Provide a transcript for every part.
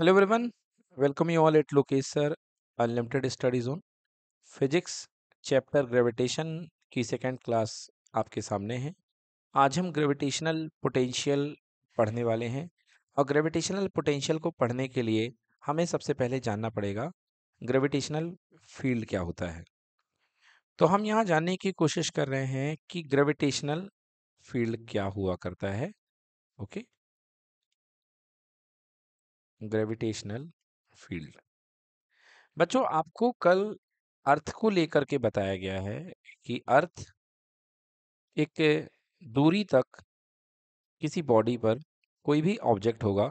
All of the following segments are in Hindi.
Hello everyone welcome you all at Locaser unlimited studies Zone. Physics chapter gravitation की सेकेंड क्लास आपके सामने है आज हम ग्रेविटेशनल पोटेंशियल पढ़ने वाले हैं और ग्रेविटेशनल पोटेंशियल को पढ़ने के लिए हमें सबसे पहले जानना पड़ेगा ग्रेविटेशनल फील्ड क्या होता है तो हम यहाँ जानने की कोशिश कर रहे हैं कि ग्रेविटेशनल फील्ड क्या हुआ करता है ओके okay? ग्रेविटेशनल फील्ड बच्चों आपको कल अर्थ को लेकर के बताया गया है कि अर्थ एक दूरी तक किसी बॉडी पर कोई भी ऑब्जेक्ट होगा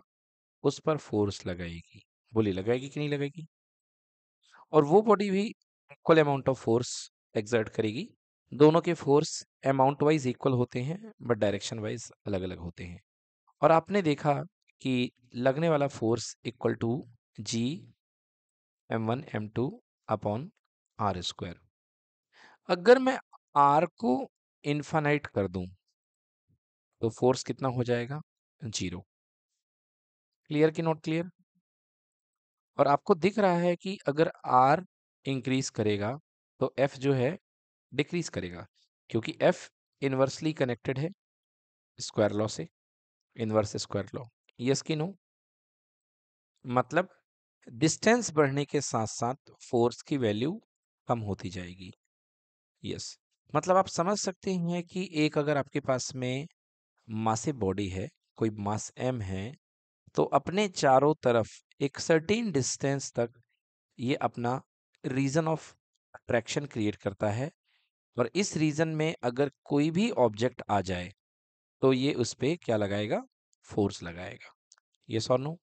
उस पर फोर्स लगाएगी बोली लगाएगी कि नहीं लगाएगी और वो बॉडी भी equal amount of force exert करेगी दोनों के फोर्स अमाउंट वाइज इक्वल होते हैं बट डायरेक्शन वाइज अलग अलग होते हैं और आपने देखा कि लगने वाला force equal to G M one M two upon R square अगर मैं आर को इन्फानाइट कर दूं तो फोर्स कितना हो जाएगा जीरो क्लियर की नॉट क्लियर और आपको दिख रहा है कि अगर आर इंक्रीज करेगा तो एफ जो है डिक्रीज करेगा क्योंकि एफ इन्वर्सली कनेक्टेड है स्क्वायर लॉ से इन्वर्स स्क्वायर लॉ यस की नो मतलब डिस्टेंस बढ़ने के साथ साथ फोर्स की वैल्यू कम होती जाएगी यस yes. मतलब आप समझ सकते हैं कि एक अगर आपके पास में मासिव बॉडी है कोई मास एम है तो अपने चारों तरफ एक सर्टीन डिस्टेंस तक ये अपना रीजन ऑफ अट्रैक्शन क्रिएट करता है और इस रीजन में अगर कोई भी ऑब्जेक्ट आ जाए तो ये उस पर क्या लगाएगा फोर्स लगाएगा ये सोनो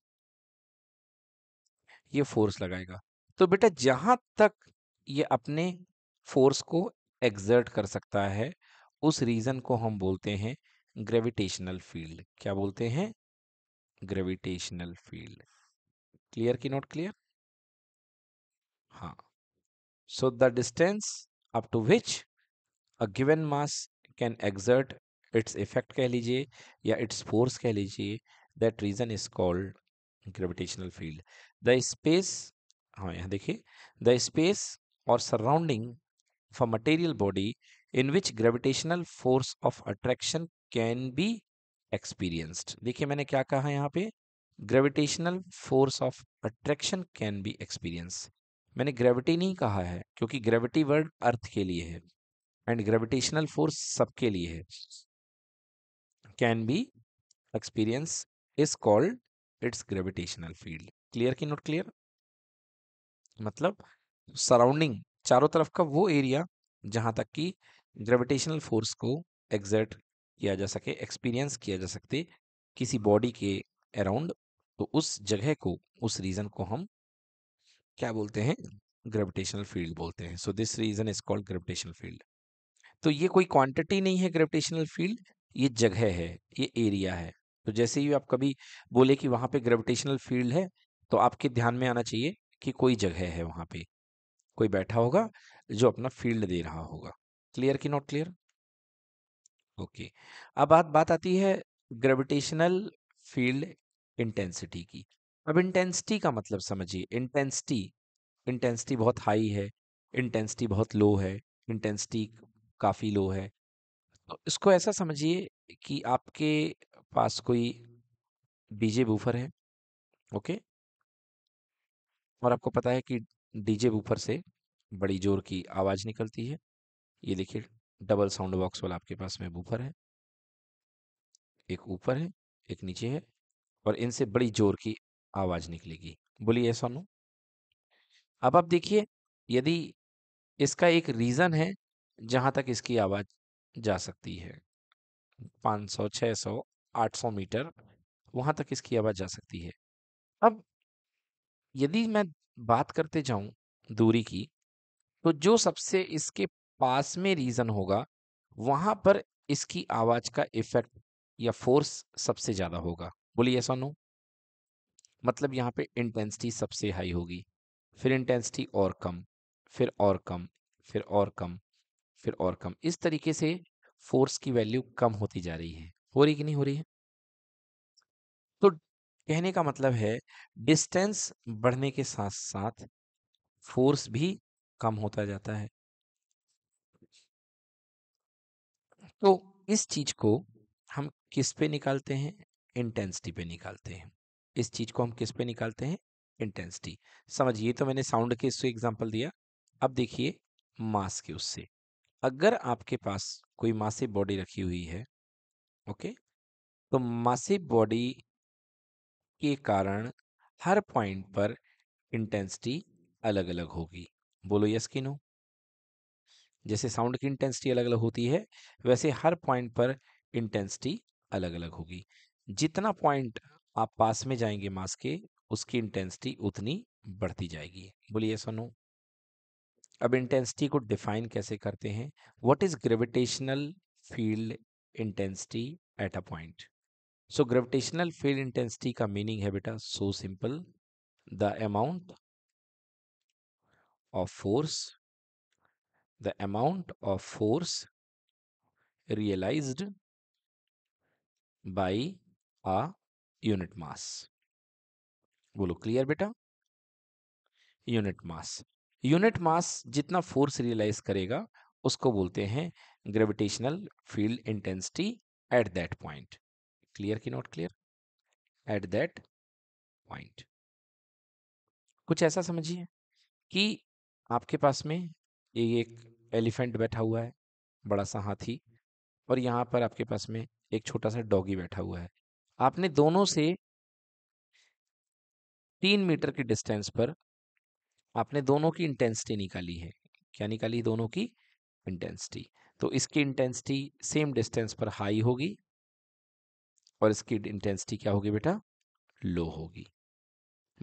ये फोर्स लगाएगा तो बेटा जहां तक ये अपने फोर्स को एग्जर्ट कर सकता है उस रीजन को हम बोलते हैं ग्रेविटेशनल फील्ड क्या बोलते हैं ग्रेविटेशनल फील्ड क्लियर की नॉट क्लियर हाँ so the distance up to which a given mass can exert its effect कह लीजिए या इट्स फोर्स कह लीजिए that region is called gravitational field the space हाँ यहाँ देखिए द स्पेस और surrounding of a material body in which gravitational force of attraction can be experienced देखिए मैंने क्या कहा यहाँ पे gravitational force of attraction can B experience मैंने ग्रेविटी नहीं कहा है क्योंकि ग्रेविटी वर्ड अर्थ के लिए है एंड ग्रेविटेशनल फोर्स सबके लिए है can be experienced is called its gravitational field. Clear की नॉट क्लियर मतलब सराउंडिंग चारों तरफ का वो एरिया जहां तक कि ग्रेविटेशनल फोर्स को एग्जर्ट किया जा सके एक्सपीरियंस किया जा सकते किसी बॉडी के अराउंड तो उस जगह को उस रीजन को हम क्या बोलते हैं ग्रेविटेशनल फील्ड बोलते हैं so this region is called gravitational field तो ये कोई क्वांटिटी नहीं है ग्रेविटेशनल फील्ड ये जगह है ये एरिया है तो जैसे ही आप कभी बोले कि वहाँ पे ग्रेविटेशनल फील्ड है तो आपके ध्यान में आना चाहिए कि कोई जगह है वहाँ पे कोई बैठा होगा जो अपना फील्ड दे रहा होगा क्लियर की नॉट क्लियर ओके अब बात बात आती है ग्रेविटेशनल फील्ड इंटेंसिटी की अब इंटेंसिटी का मतलब समझिए इंटेंसिटी इंटेंसिटी बहुत हाई है इंटेंसिटी बहुत लो है इंटेंसिटी काफ़ी लो है तो इसको ऐसा समझिए कि आपके पास कोई डीजे बूफर है ओके और आपको पता है कि डीजे बूफर से बड़ी जोर की आवाज़ निकलती है ये देखिए डबल साउंड बॉक्स वाला आपके पास में बूफर है एक ऊपर है एक नीचे है और इनसे बड़ी जोर की आवाज़ निकलेगी बोलिए सोनू अब आप देखिए यदि इसका एक रीज़न है जहाँ तक इसकी आवाज़ जा सकती है 500, 600, 800 मीटर वहाँ तक इसकी आवाज़ जा सकती है अब यदि मैं बात करते जाऊँ दूरी की तो जो सबसे इसके पास में रीज़न होगा वहाँ पर इसकी आवाज़ का इफेक्ट या फोर्स सबसे ज़्यादा होगा बोलिए सोनू मतलब यहाँ पे इंटेंसिटी सबसे हाई होगी फिर इंटेंसिटी और कम फिर और कम फिर और कम फिर और कम इस तरीके से फोर्स की वैल्यू कम होती जा रही है हो रही कि नहीं हो रही है तो कहने का मतलब है डिस्टेंस बढ़ने के साथ साथ फोर्स भी कम होता जाता है तो इस चीज को हम किस पे निकालते हैं इंटेंसिटी पे निकालते हैं इस चीज को हम किस पे निकालते हैं इंटेंसिटी समझिए तो मैंने साउंड के इससे एग्जांपल दिया अब देखिए मास के उससे अगर आपके पास कोई मासिव बॉडी रखी हुई है ओके तो मासिव बॉडी के कारण हर पॉइंट पर इंटेंसिटी अलग अलग होगी बोलो यस कि नो जैसे साउंड की इंटेंसिटी अलग अलग होती है वैसे हर पॉइंट पर इंटेंसिटी अलग अलग होगी जितना पॉइंट आप पास में जाएंगे मास के उसकी इंटेंसिटी उतनी बढ़ती जाएगी बोलिए यस अब इंटेंसिटी को डिफाइन कैसे करते हैं what is gravitational field intensity at a point so gravitational field intensity का मीनिंग है बेटा so simple the amount of force the amount of force realized by a unit mass बोलो क्लियर बेटा यूनिट मास यूनिट मास जितना फोर्स रियलाइज करेगा उसको बोलते हैं gravitational field intensity at that point clear की not clear at that point कुछ ऐसा समझिए कि आपके पास में ये एक एलिफेंट बैठा हुआ है बड़ा सा हाथी और यहाँ पर आपके पास में एक छोटा सा डॉगी बैठा हुआ है आपने दोनों से तीन मीटर की डिस्टेंस पर आपने दोनों की इंटेंसिटी निकाली है क्या निकाली दोनों की इंटेंसिटी तो इसकी इंटेंसिटी सेम डिस्टेंस पर हाई होगी और इसकी इंटेंसिटी क्या होगी बेटा लो होगी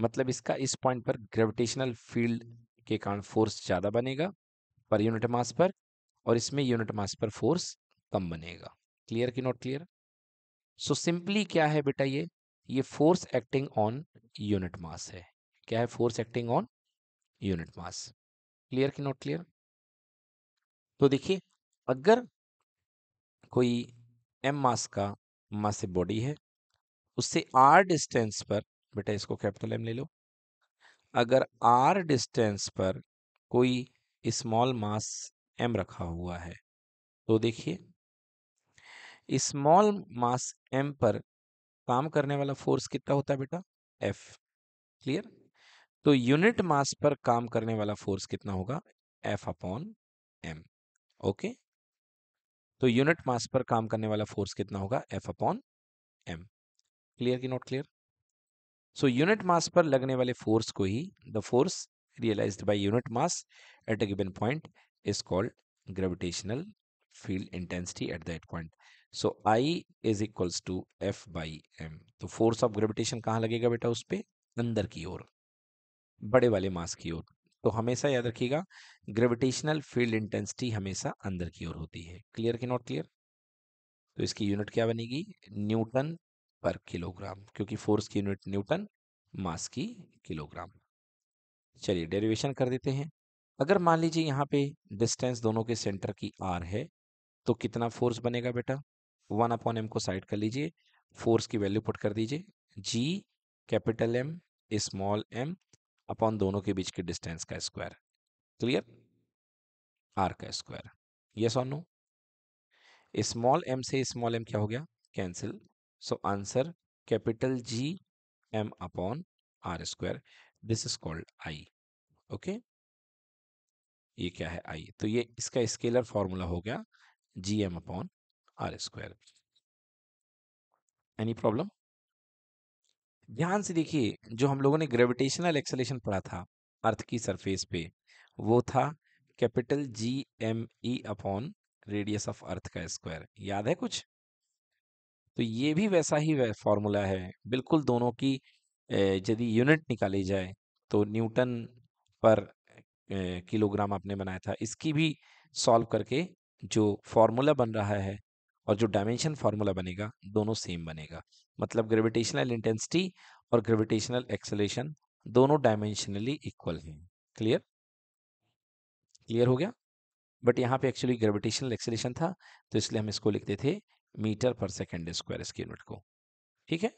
मतलब इसका इस पॉइंट पर ग्रेविटेशनल फील्ड के कारण फोर्स ज़्यादा बनेगा पर यूनिट मास पर और इसमें यूनिट मास पर फोर्स कम बनेगा क्लियर की नॉट क्लियर सो सिंपली क्या है बेटा ये ये force acting on unit mass है क्या है force acting on unit mass clear की नॉट क्लियर तो देखिए अगर कोई एम मास का मासिव बॉडी है उससे आर डिस्टेंस पर बेटा इसको कैपिटल एम ले लो अगर आर डिस्टेंस पर कोई स्मॉल मास एम रखा हुआ है तो देखिए स्मॉल मास एम पर काम करने वाला फोर्स कितना होता है बेटा एफ क्लियर तो यूनिट मास पर काम करने वाला फोर्स कितना होगा एफ अपॉन एम ओके तो यूनिट मास पर काम करने वाला फोर्स कितना होगा एफ अपॉन एम क्लियर की not clear so unit mass पर लगने वाले फोर्स को ही the force realize by unit mass at a given point is called gravitational field intensity at that point so I is equals to F by M तो फोर्स ऑफ ग्रेविटेशन कहाँ लगेगा बेटा उस पर अंदर की ओर बड़े वाले मास की ओर तो हमेशा याद रखिएगा ग्रेविटेशनल फील्ड इंटेंसिटी हमेशा अंदर की ओर होती है क्लियर की नॉट क्लियर तो इसकी यूनिट क्या बनेगी न्यूटन पर किलोग्राम क्योंकि फोर्स की यूनिट न्यूटन मास की किलोग्राम चलिए डेरिवेशन कर देते हैं अगर मान लीजिए यहाँ पे डिस्टेंस दोनों के सेंटर की आर है तो कितना फोर्स बनेगा बेटा वन अपॉन एम को साइड कर लीजिए फोर्स की वैल्यू पुट कर दीजिए G capital M small M upon दोनों के बीच के डिस्टेंस का स्क्वायर क्लियर आर का square yes on no small M से स्मॉल एम क्या हो गया cancel so answer capital G M upon R square this is called I okay ये क्या है आई तो ये इसका स्केलर फॉर्मूला हो गया G M upon R square any problem ध्यान से देखिए जो हम लोगों ने ग्रेविटेशनल एक्सलेशन पढ़ा था अर्थ की सरफेस पे वो था capital G M E upon radius of Earth का स्क्वायर याद है कुछ तो ये भी वैसा ही वै फॉर्मूला है बिल्कुल दोनों की यदि यूनिट निकाली जाए तो न्यूटन पर किलोग्राम आपने बनाया था इसकी भी सॉल्व करके जो फॉर्मूला बन रहा है और जो डायमेंशन फार्मूला बनेगा दोनों सेम बनेगा मतलब ग्रेविटेशनल इंटेंसिटी और ग्रेविटेशनल एक्सलेशन दोनों डायमेंशनली इक्वल हैं क्लियर क्लियर हो गया बट यहाँ पे एक्चुअली ग्रेविटेशनल एक्सलेशन था तो इसलिए हम इसको लिखते थे मीटर पर सेकेंड स्क्वायर इसके यूनिट को ठीक है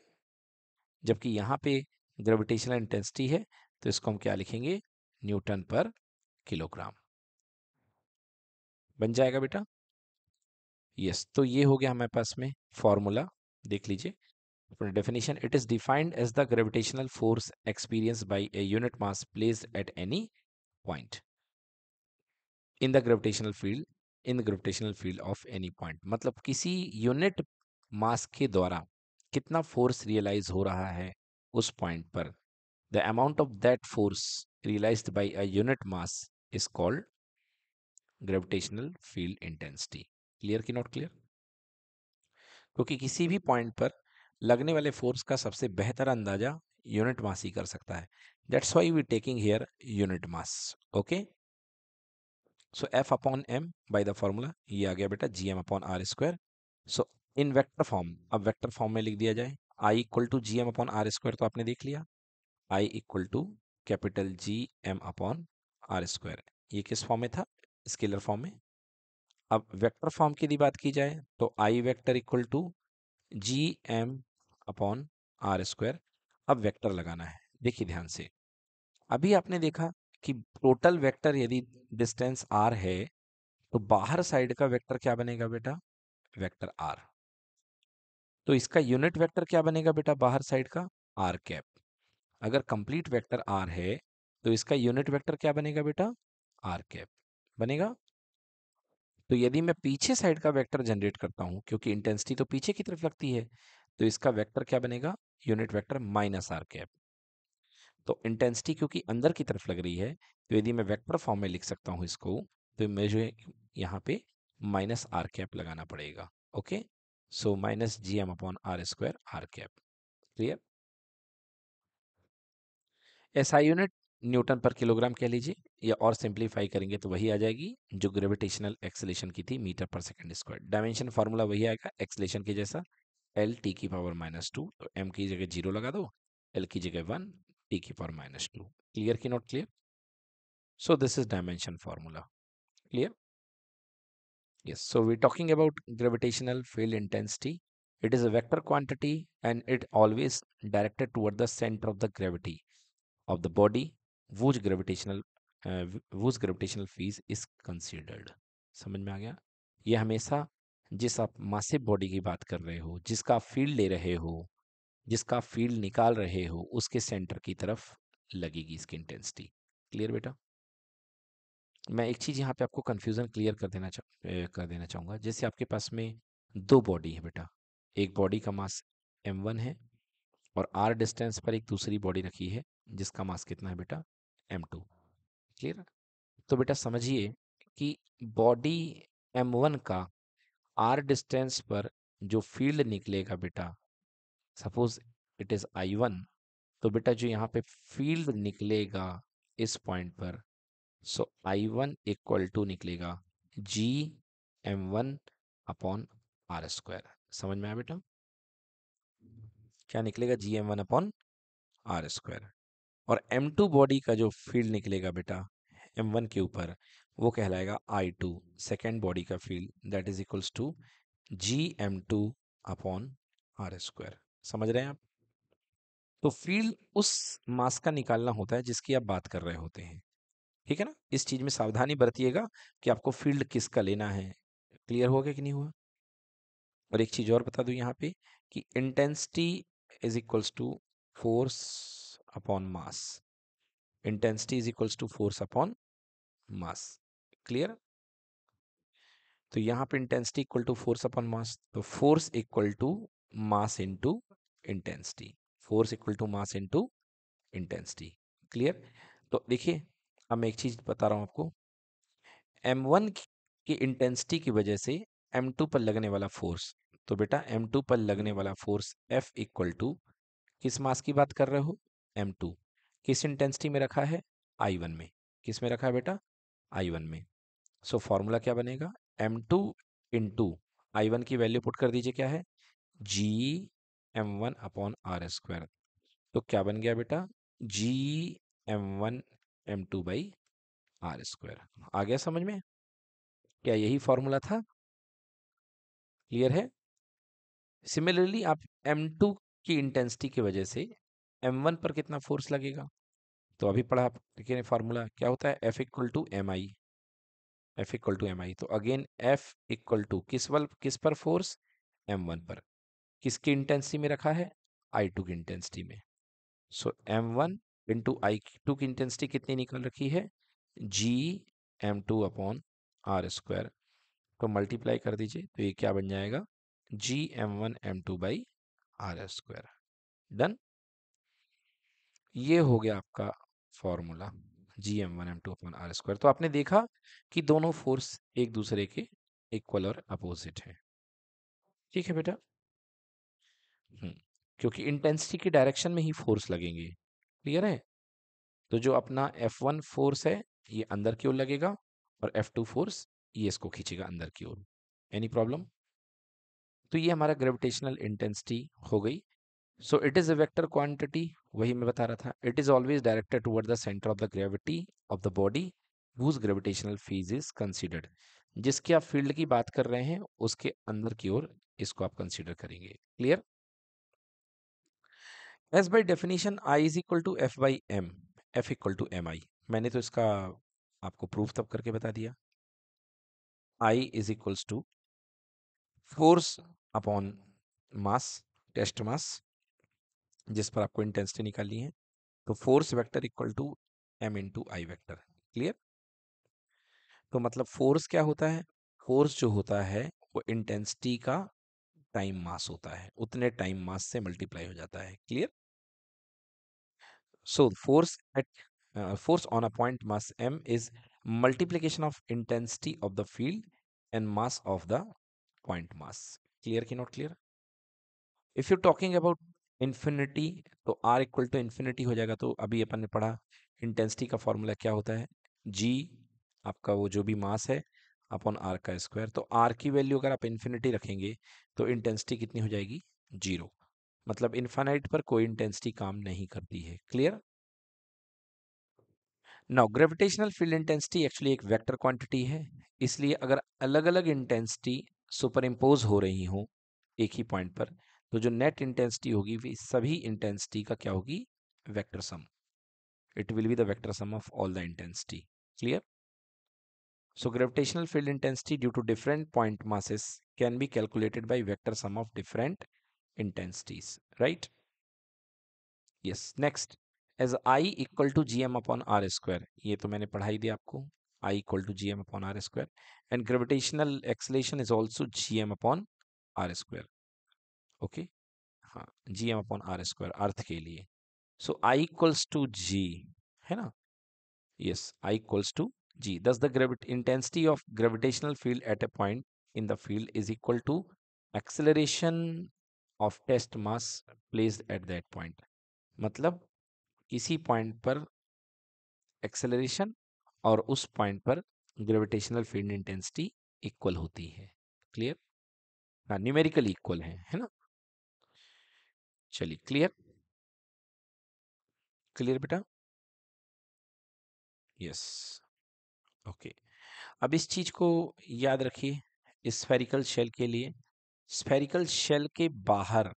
जबकि यहाँ पे ग्रेविटेशनल इंटेंसिटी है तो इसको हम क्या लिखेंगे न्यूटन पर किलोग्राम बन जाएगा बेटा यस तो ये हो गया हमारे पास में फॉर्मूला देख लीजिए definition it is defined as the gravitational force experience by a unit mass place at any point in the gravitational field in the gravitational field of any point मतलब किसी यूनिट मास के द्वारा कितना फोर्स रियलाइज हो रहा है उस पॉइंट पर the amount of that force realize by a unit mass is called gravitational field intensity clear की नॉट क्लियर क्योंकि किसी भी पॉइंट पर लगने वाले फोर्स का सबसे बेहतर अंदाजा यूनिट मास ही कर सकता है that's why we taking here unit mass okay so F upon M by the formula ये आ गया बेटा G M upon R square so in vector form अब वेक्टर फॉर्म में लिख दिया जाए I equal to G M upon R square तो आपने देख लिया I equal to capital G M upon R square ये किस फॉर्म में था स्केलर फॉर्म में अब वेक्टर फॉर्म की यदि बात की जाए तो I vector equal to G M upon R square अब वेक्टर लगाना है देखिए ध्यान से अभी आपने देखा कि टोटल वेक्टर यदि डिस्टेंस आर है तो बाहर साइड का वेक्टर क्या बनेगा बेटा वेक्टर आर तो इसका यूनिट वेक्टर क्या बनेगा बेटा बाहर साइड का आर कैप अगर कंप्लीट वेक्टर आर है तो इसका यूनिट वेक्टर क्या बनेगा बेटा आर कैप बनेगा तो यदि मैं पीछे साइड का वेक्टर जनरेट करता हूं क्योंकि इंटेंसिटी तो पीछे की तरफ लगती है तो इसका वेक्टर क्या बनेगा unit vector minus R cap तो इंटेंसिटी क्योंकि अंदर की तरफ लग रही है तो यदि मैं वेक्टर फॉर्म में लिख सकता हूं इसको तो मुझे यहाँ पे माइनस आर कैप लगाना पड़ेगा okay so minus G M upon R square R cap clear SI unit newton per kilogram कह लीजिए या और सिंप्लीफाई करेंगे तो वही आ जाएगी जो ग्रेविटेशनल एक्सलेशन की थी मीटर पर सेकंड स्क्वायर डायमेंशन फार्मूला वही आएगा एक्सलेशन के जैसा एल टी की पावर माइनस टू तो एम की जगह जीरो लगा दो एल की जगह वन टी की पावर माइनस टू क्लियर की not clear so this is dimension formula clear yes so we talking about gravitational field intensity it is a vector quantity and it always directed toward the centre of the gravity of the body whose gravitational whose gravitational force is considered समझ में आ गया ये हमेशा जिस आप मासिव बॉडी की बात कर रहे हो जिसका फील्ड ले रहे हो जिसका फील्ड निकाल रहे हो उसके सेंटर की तरफ लगेगी इसकी इंटेंसिटी क्लियर बेटा मैं एक चीज़ यहाँ पे आपको कन्फ्यूज़न क्लियर कर देना चा, कर देना चाहूँगा जैसे आपके पास में दो बॉडी है बेटा एक बॉडी का मास एम वन है और आर डिस्टेंस पर एक दूसरी बॉडी रखी है जिसका मास कितना है बेटा एम टू क्लियर तो बेटा समझिए कि बॉडी एम वन का आर डिस्टेंस पर जो फील्ड निकलेगा बेटा suppose it is I one तो बेटा जो यहाँ पे फील्ड निकलेगा इस पॉइंट पर so I one equal to निकलेगा G M one upon R square समझ में आया बेटा क्या निकलेगा G M one upon R square और एम टू बॉडी का जो फील्ड निकलेगा बेटा एम वन के ऊपर वो कहलाएगा आई टू सेकेंड बॉडी का field that is equals to G M two upon R square समझ रहे हैं आप तो फील्ड उस मास का निकालना होता है जिसकी आप बात कर रहे होते हैं ठीक है ना इस चीज में सावधानी बरतिएगा कि आपको फील्ड किसका लेना है क्लियर हो गया कि नहीं हुआ और एक चीज और बता दू यहाँ पे कि intensity is equals to force upon mass. Intensity is equals to force upon mass. Clear तो यहां पे intensity equal to force upon mass तो force equal to mass into intensity force equal to mass into intensity clear तो देखिए अब मैं एक चीज बता रहा हूं आपको एम वन की इंटेंसिटी की वजह से एम टू पर लगने वाला फोर्स तो बेटा एम टू पर लगने वाला फोर्स एफ इक्वल टू किस मास की बात कर रहे हो एम टू किस इंटेंसिटी में रखा है आई वन में किस में रखा है बेटा आई वन में सो so, फॉर्मूला क्या बनेगा M two into I one की वैल्यू पुट कर दीजिए क्या है G M one upon R square तो क्या बन गया बेटा G M one M two by R square आ गया समझ में क्या यही फॉर्मूला था क्लियर है सिमिलरली आप एम टू की इंटेंसिटी की वजह से एम वन पर कितना फोर्स लगेगा तो अभी पढ़ा देखिए फार्मूला क्या होता है F equal to M I F equal to M I तो अगेन एफ इक्वल टू किस वाल किस पर फोर्स एम वन पर किसकी इंटेंसिटी में रखा है आई टू की इंटेंसिटी में so M one into I two की इंटेंसिटी कितनी निकल रखी है G M two upon R square तो मल्टीप्लाई कर दीजिए तो ये क्या बन जाएगा G M one M two by R square done ये हो गया आपका formula G M one M two upon R square तो आपने देखा कि दोनों फोर्स एक दूसरे के इक्वल और अपोजिट हैं ठीक है बेटा हम्म, क्योंकि इंटेंसिटी के डायरेक्शन में ही फोर्स लगेंगे क्लियर है तो जो अपना एफ वन फोर्स है ये अंदर की ओर लगेगा और एफ टू फोर्स ये इसको खींचेगा अंदर की ओर एनी प्रॉब्लम तो ये हमारा ग्रेविटेशनल इंटेंसिटी हो गई so it is a vector quantity वही मैं बता रहा था it is always directed toward the centre of the gravity of the body whose gravitational force is considered जिसके आप फील्ड की बात कर रहे हैं उसके अंदर की ओर इसको आप कंसिडर करेंगे clear as by definition I is equal to F by M F equal to M I मैंने तो इसका आपको प्रूफ तब करके बता दिया I is equals to force upon mass test mass जिस पर आपको इंटेंसिटी निकालनी है तो force vector equal to M into I vector clear तो मतलब फोर्स क्या होता है फोर्स जो होता है वो इंटेंसिटी का टाइम मास होता है उतने टाइम मास से मल्टीप्लाई हो जाता है clear so force at force on a point mass M is multiplication of intensity of the field and mass of the point mass clear की not clear if you talking about infinity तो आर इक्वल टू इन्फिनिटी हो जाएगा तो अभी अपन ने पढ़ा इंटेंसिटी का फॉर्मूला क्या होता है जी आपका वो जो भी मास है अपॉन आर का स्क्वायर तो आर की वैल्यू अगर आप इन्फिनिटी रखेंगे तो इंटेंसिटी कितनी हो जाएगी जीरो मतलब इन्फाइनाइट पर कोई इंटेंसिटी काम नहीं करती है clear now gravitational field intensity actually एक वेक्टर क्वांटिटी है इसलिए अगर अलग अलग इंटेंसिटी सुपर इम्पोज हो रही हो एक ही पॉइंट पर तो जो नेट इंटेंसिटी होगी वे सभी इंटेंसिटी का क्या होगी vector sum it will be the vector sum of all the intensity clear so gravitational field intensity due to different point masses can be calculated by vector sum of different intensities right yes next as I equal to G M upon R square ये तो मैंने पढ़ाई दिया आपको I equal to G M upon R square and gravitational acceleration is also G M upon R square okay हाँ G M upon R square earth के लिए so I equals to G है ना yes I equals to G thus the gravity intensity of gravitational field at a point in the field is equal to acceleration of test mass place at that point मतलब किसी पॉइंट पर एक्सेलरेशन और उस पॉइंट पर ग्रेविटेशनल फील्ड इंटेंसिटी इक्वल होती है क्लियर हाँ न्यूमेरिकली इक्वल है है ना चलिए क्लियर क्लियर बेटा यस ओके अब इस चीज को याद रखिए स्फेरिकल शेल के लिए स्फेरिकल शेल के बाहर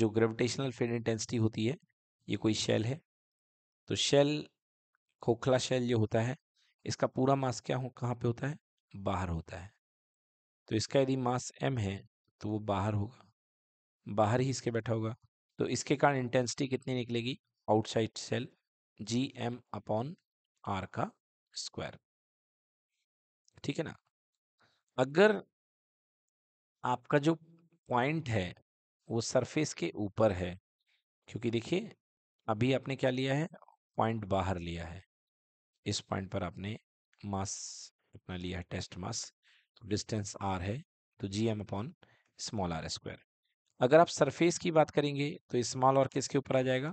जो ग्रेविटेशनल फील्ड इंटेंसिटी होती है ये कोई शेल है तो शेल खोखला शेल जो होता है इसका पूरा मास क्या हो कहाँ पे होता है बाहर होता है तो इसका यदि मास एम है तो वो बाहर होगा बाहर ही इसके बैठा होगा तो इसके कारण इंटेंसिटी कितनी निकलेगी outside shell G M upon R का स्क्वायर ठीक है ना अगर आपका जो पॉइंट है वो सरफेस के ऊपर है क्योंकि देखिए अभी आपने क्या लिया है पॉइंट बाहर लिया है इस पॉइंट पर आपने मास अपना लिया है टेस्ट मास डिस्टेंस आर है तो G M upon small R square अगर आप सरफेस की बात करेंगे तो स्मॉल और किसके ऊपर आ जाएगा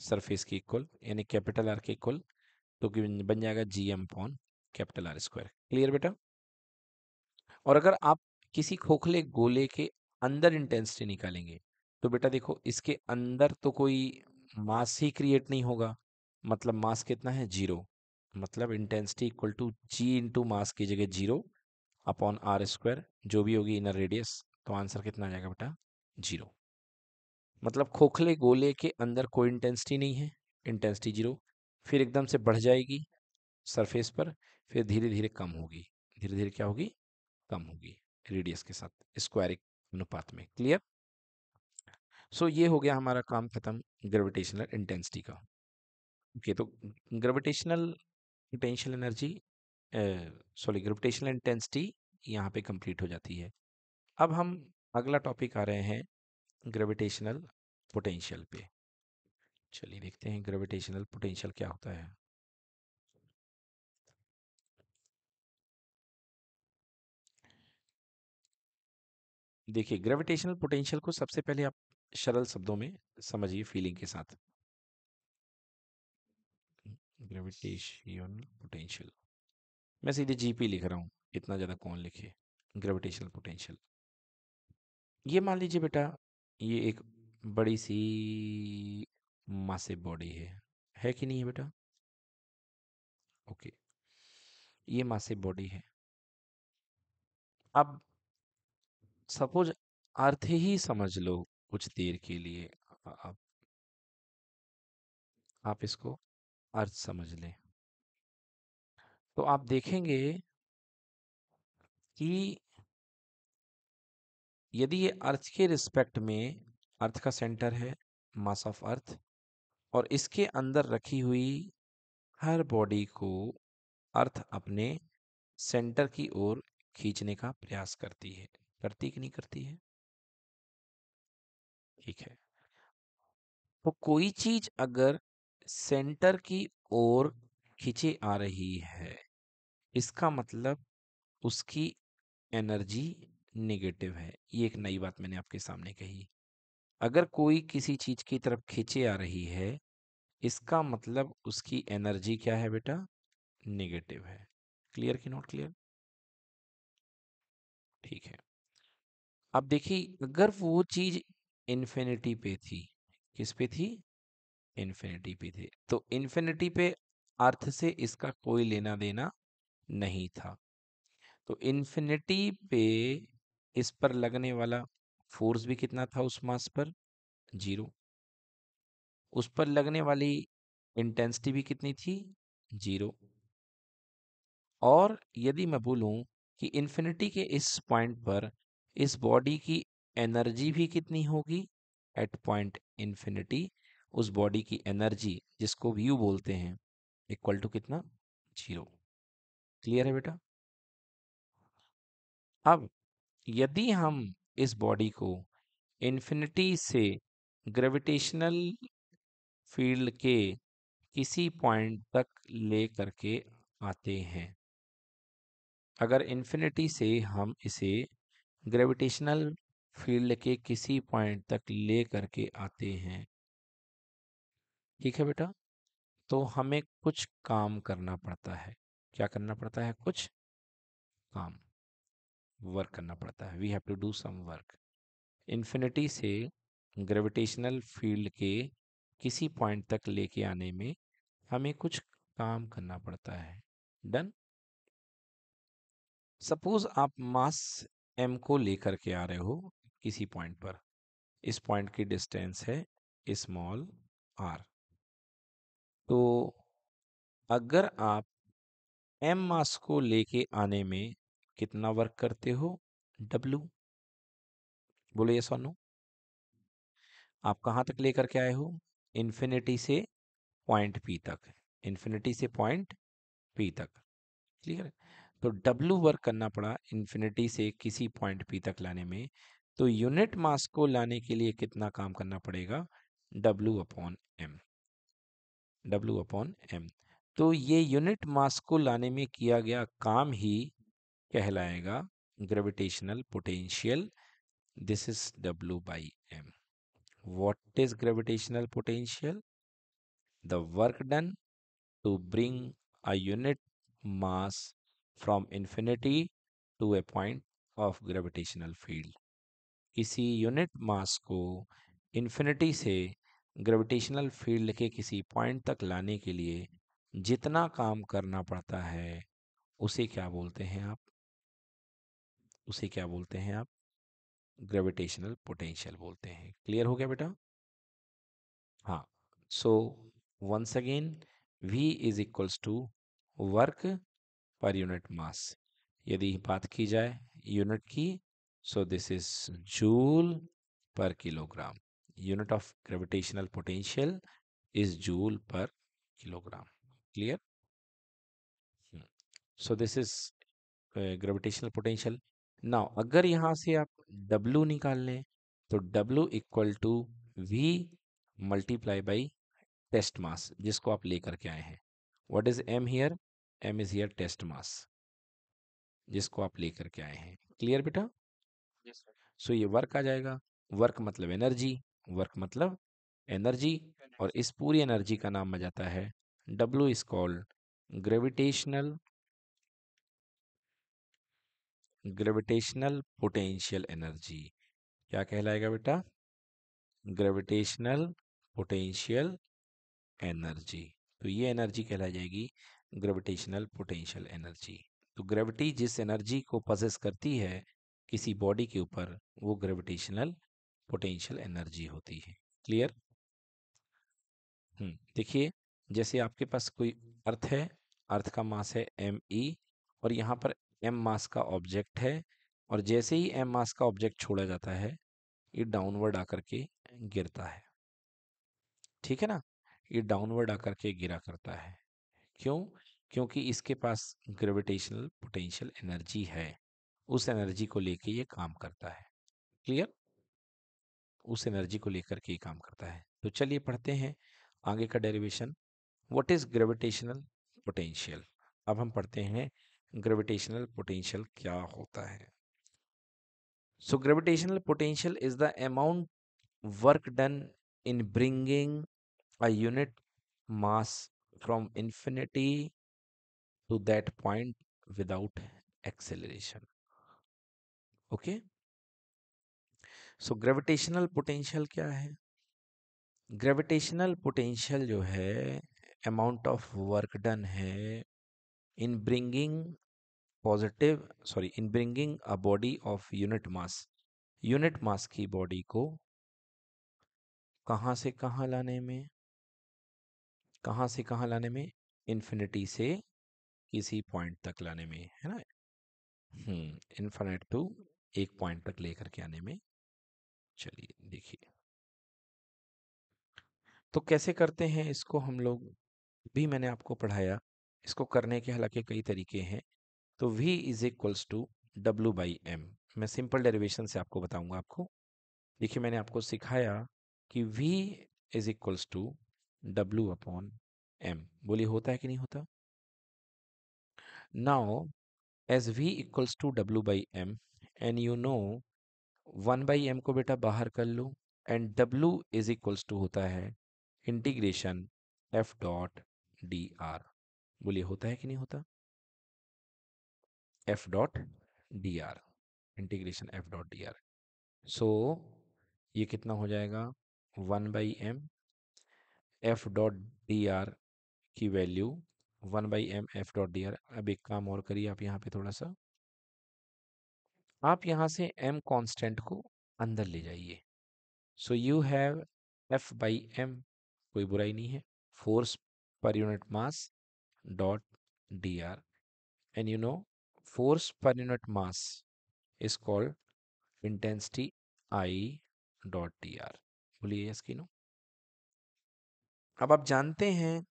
सरफेस की इक्वल यानी कैपिटल आर के इक्वल तो बन जाएगा G M upon capital R square clear बेटा और अगर आप किसी खोखले गोले के अंदर इंटेंसिटी निकालेंगे तो बेटा देखो इसके अंदर तो कोई मास ही क्रिएट नहीं होगा मतलब मास कितना है जीरो मतलब intensity equal to G into mass की जगह जीरो अपॉन आर स्क्वायर जो भी होगी इनर रेडियस तो आंसर कितना आ जाएगा बेटा जीरो मतलब खोखले गोले के अंदर कोई इंटेंसिटी नहीं है इंटेंसिटी जीरो फिर एकदम से बढ़ जाएगी सरफेस पर फिर धीरे धीरे कम होगी धीरे धीरे क्या होगी कम होगी रेडियस के साथ स्क्वायरिक अनुपात में क्लियर सो so, ये हो गया हमारा काम खत्म ग्रेविटेशनल इंटेंसिटी का ओके okay, तो gravitational potential energy sorry gravitational intensity यहाँ पे कंप्लीट हो जाती है अब हम अगला टॉपिक आ रहे हैं ग्रेविटेशनल पोटेंशियल पे चलिए देखते हैं ग्रेविटेशनल पोटेंशियल क्या होता है देखिए ग्रेविटेशनल पोटेंशियल को सबसे पहले आप सरल शब्दों में समझिए फीलिंग के साथ ग्रेविटेशनल पोटेंशियल मैं सीधे जीपी लिख रहा हूँ इतना ज़्यादा कौन लिखे ग्रेविटेशनल पोटेंशियल ये मान लीजिए बेटा ये एक बड़ी सी मासे बॉडी है है कि नहीं है बेटा ओके ये मासे बॉडी है अब सपोज अर्थ ही समझ लो कुछ देर के लिए आप आप इसको अर्थ समझ लें तो आप देखेंगे कि यदि ये अर्थ के रिस्पेक्ट में अर्थ का सेंटर है मास ऑफ अर्थ और इसके अंदर रखी हुई हर बॉडी को अर्थ अपने सेंटर की ओर खींचने का प्रयास करती है करती कि नहीं करती है ठीक है तो कोई चीज अगर सेंटर की ओर खींची आ रही है इसका मतलब उसकी एनर्जी नेगेटिव है ये एक नई बात मैंने आपके सामने कही अगर कोई किसी चीज़ की तरफ खींचे आ रही है इसका मतलब उसकी एनर्जी क्या है बेटा नेगेटिव है क्लियर की नॉट क्लियर ठीक है अब देखिए अगर वो चीज़ इन्फिनिटी पे थी किस पे थी इन्फिनिटी पे थी तो इन्फिनिटी पे अर्थ से इसका कोई लेना देना नहीं था तो इन्फिनिटी पे इस पर लगने वाला फोर्स भी कितना था उस मास पर जीरो उस पर लगने वाली इंटेंसिटी भी कितनी थी जीरो और यदि मैं बोलूं कि इन्फिनिटी के इस पॉइंट पर इस बॉडी की एनर्जी भी कितनी होगी एट पॉइंट इन्फिनिटी उस बॉडी की एनर्जी जिसको व्यू बोलते हैं इक्वल टू कितना जीरो क्लियर है बेटा अब यदि हम इस बॉडी को इन्फिनिटी से ग्रेविटेशनल फील्ड के किसी पॉइंट तक ले करके आते हैं अगर इन्फिनिटी से हम इसे ग्रेविटेशनल फील्ड के किसी पॉइंट तक ले करके आते हैं ठीक है बेटा तो हमें कुछ काम करना पड़ता है क्या करना पड़ता है कुछ काम वर्क करना पड़ता है we have to do some work infinity से ग्रेविटेशनल फील्ड के किसी पॉइंट तक लेके आने में हमें कुछ काम करना पड़ता है डन सपोज आप मास एम को लेकर के आ रहे हो किसी पॉइंट पर इस पॉइंट की डिस्टेंस है स्मॉल आर तो अगर आप एम मास को लेके आने में कितना वर्क करते हो डब्लू बोलो ये सोनू आप कहाँ तक लेकर के आए हो इन्फिनिटी से पॉइंट पी तक इन्फिनिटी से पॉइंट पी तक क्लियर तो डब्लू वर्क करना पड़ा इन्फिनिटी से किसी पॉइंट पी तक लाने में तो यूनिट मास को लाने के लिए कितना काम करना पड़ेगा W upon M W upon M तो ये यूनिट मास को लाने में किया गया काम ही कहलाएगा gravitational potential this is W by M what is gravitational potential the work done to bring a unit mass from infinity to a point of gravitational field किसी यूनिट मास को इन्फिनिटी से ग्रेविटेशनल फील्ड के किसी पॉइंट तक लाने के लिए जितना काम करना पड़ता है उसे क्या बोलते हैं आप उसे क्या बोलते हैं आप ग्रेविटेशनल पोटेंशियल बोलते हैं क्लियर हो गया बेटा हाँ so once again v is equals to work per unit mass यदि बात की जाए यूनिट की so this is joule per kilogram unit of gravitational potential is joule per kilogram clear so this is gravitational potential now अगर यहाँ से आप W निकाल लें तो W equal to V multiply by test mass जिसको आप लेकर के आए हैं what is M here M is here test mass जिसको आप लेकर के आए हैं क्लियर बेटा सो ये वर्क आ जाएगा वर्क मतलब एनर्जी वर्क मतलब एनर्जी और इस पूरी एनर्जी का नाम आ जाता है W is called gravitational gravitational potential energy क्या कहलाएगा बेटा ग्रेविटेशनल पोटेंशियल एनर्जी तो ये एनर्जी कहलाई जाएगी ग्रेविटेशनल पोटेंशियल एनर्जी तो ग्रेविटी जिस एनर्जी को पजेस करती है किसी बॉडी के ऊपर वो ग्रेविटेशनल पोटेंशियल एनर्जी होती है क्लियर हम्म, देखिए जैसे आपके पास कोई अर्थ है अर्थ का मास है एम ई e और यहाँ पर एम मास का ऑब्जेक्ट है और जैसे ही एम मास का ऑब्जेक्ट छोड़ा जाता है ये डाउनवर्ड आकर के गिरता है ठीक है ना ये डाउनवर्ड आकर के गिरा करता है क्यों क्योंकि इसके पास ग्रेविटेशनल पोटेंशियल एनर्जी है उस एनर्जी को लेके ये काम करता है क्लियर उस एनर्जी को लेकर के ये काम करता है तो चलिए पढ़ते हैं आगे का derivation what is gravitational potential अब हम पढ़ते हैं ग्रेविटेशनल पोटेंशियल क्या होता है so gravitational potential is the amount work done in bringing a unit mass from infinity to that point without acceleration okay so gravitational potential क्या है ग्रेविटेशनल पोटेंशियल जो है अमाउंट ऑफ वर्क डन है in bringing positive sorry in bringing a body of unit mass unit mass की बॉडी को कहाँ से कहाँ लाने में कहाँ से कहाँ लाने में इन्फिनिटी से किसी पॉइंट तक लाने में है ना हम्म इन्फिनिट टू एक पॉइंट तक लेकर के आने में चलिए देखिए तो कैसे करते हैं इसको हम लोग भी मैंने आपको पढ़ाया इसको करने के हालांकि कई तरीके हैं तो v is equals to w by M मैं सिंपल डेरिवेशन से आपको बताऊंगा आपको देखिए मैंने आपको सिखाया कि v is equals to w upon M बोलिए होता है कि नहीं होता now as v equals to W by M and you know one by M को बेटा बाहर कर लो and w is equals to होता है integration f dot D R बोलिए होता है कि नहीं होता F dot D R integration F dot D R so ये कितना हो जाएगा one by M F dot D R की value one by M F dot D R अब एक काम और करिए आप यहाँ पे थोड़ा सा आप यहाँ से एम कांस्टेंट को अंदर ले जाइए so you have F by M कोई बुराई नहीं है force per unit mass dot dr and you know force per unit mass is called intensity i dot dr बोलिए इसकी नो अब आप जानते हैं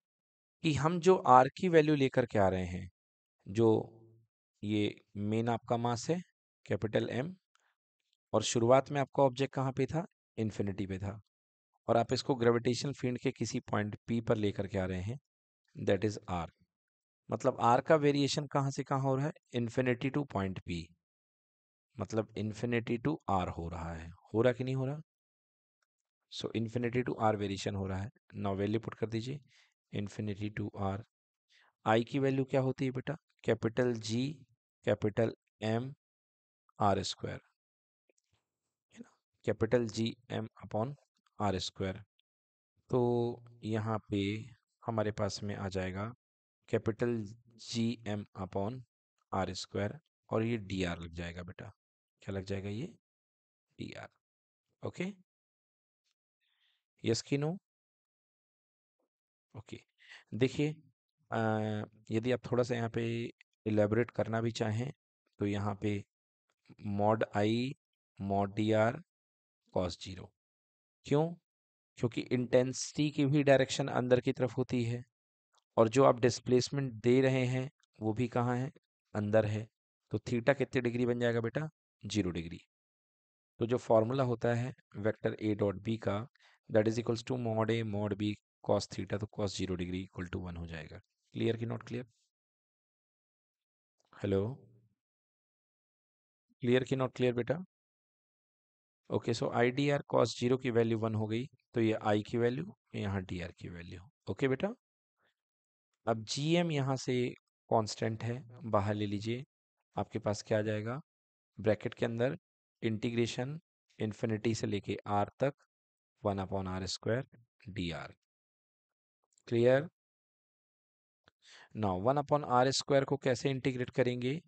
कि हम जो आर की वैल्यू लेकर के आ रहे हैं जो ये मेन आपका मास है कैपिटल एम और शुरुआत में आपका ऑब्जेक्ट कहाँ पे था इन्फिनिटी पे था और आप इसको ग्रेविटेशन फील्ड के किसी पॉइंट पी पर लेकर के आ रहे हैं दैट इज़ आर मतलब आर का वेरिएशन कहाँ से कहाँ हो रहा है इन्फिनिटी टू पॉइंट पी मतलब इन्फिनिटी टू आर हो रहा है हो रहा कि नहीं हो रहा so infinity to R variation हो रहा है नाउ वैल्यू पुट कर दीजिए इन्फिनिटी टू आर आई की वैल्यू क्या होती है बेटा capital G capital M R square है ना capital G M upon R square तो यहाँ पे हमारे पास में आ जाएगा capital G M upon R square और ये डी आर लग जाएगा बेटा क्या लग जाएगा ये डी आर ओके यस की नो ओके देखिए यदि आप थोड़ा सा यहाँ पे इलेबोरेट करना भी चाहें तो यहाँ पे mod I mod D R cos zero क्यों क्योंकि इंटेंसिटी की भी डायरेक्शन अंदर की तरफ होती है और जो आप डिस्प्लेसमेंट दे रहे हैं वो भी कहाँ है अंदर है तो थीटा कितने डिग्री बन जाएगा बेटा जीरो डिग्री तो जो फॉर्मूला होता है वेक्टर ए डॉट बी का that is equals to mod A mod B cos theta तो cos zero degree equal to one हो जाएगा क्लियर की नॉट क्लियर हेलो क्लियर की नॉट क्लियर बेटा okay so I D R cos zero की वैल्यू वन हो गई तो ये आई की वैल्यू यहाँ डी आर की वैल्यू ओके okay, बेटा अब जी एम यहाँ से कांस्टेंट है बाहर ले लीजिए आपके पास क्या आ जाएगा ब्रैकेट के अंदर इंटीग्रेशन इन्फिनिटी से लेके आर तक one upon R square D R clear now one upon R square को कैसे इंटीग्रेट करेंगे